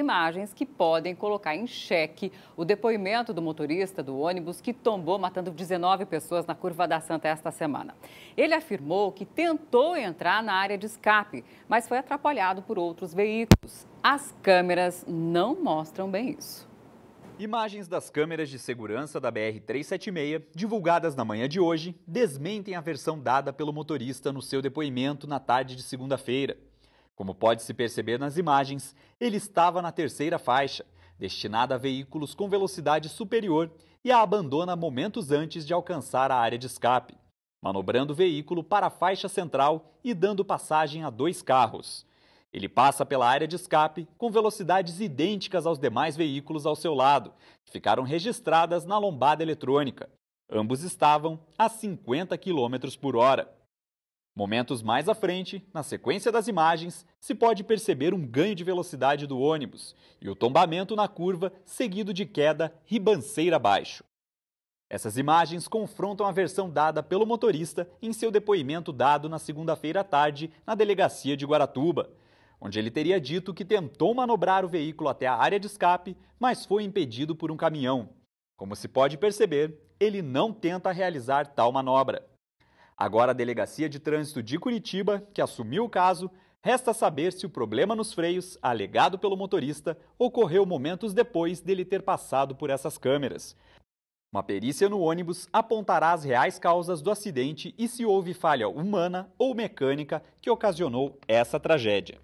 imagens que podem colocar em xeque o depoimento do motorista do ônibus que tombou matando 19 pessoas na curva da Santa esta semana. Ele afirmou que tentou entrar na área de escape, mas foi atrapalhado por outros veículos. As câmeras não mostram bem isso. Imagens das câmeras de segurança da BR-376, divulgadas na manhã de hoje, desmentem a versão dada pelo motorista no seu depoimento na tarde de segunda-feira. Como pode se perceber nas imagens, ele estava na terceira faixa, destinada a veículos com velocidade superior e a abandona momentos antes de alcançar a área de escape, manobrando o veículo para a faixa central e dando passagem a dois carros. Ele passa pela área de escape com velocidades idênticas aos demais veículos ao seu lado, que ficaram registradas na lombada eletrônica. Ambos estavam a 50 km por hora. Momentos mais à frente, na sequência das imagens, se pode perceber um ganho de velocidade do ônibus e o tombamento na curva, seguido de queda ribanceira abaixo. Essas imagens confrontam a versão dada pelo motorista em seu depoimento dado na segunda-feira à tarde na delegacia de Guaratuba, onde ele teria dito que tentou manobrar o veículo até a área de escape, mas foi impedido por um caminhão. Como se pode perceber, ele não tenta realizar tal manobra. Agora, a Delegacia de Trânsito de Curitiba, que assumiu o caso, resta saber se o problema nos freios, alegado pelo motorista, ocorreu momentos depois dele ter passado por essas câmeras. Uma perícia no ônibus apontará as reais causas do acidente e se houve falha humana ou mecânica que ocasionou essa tragédia.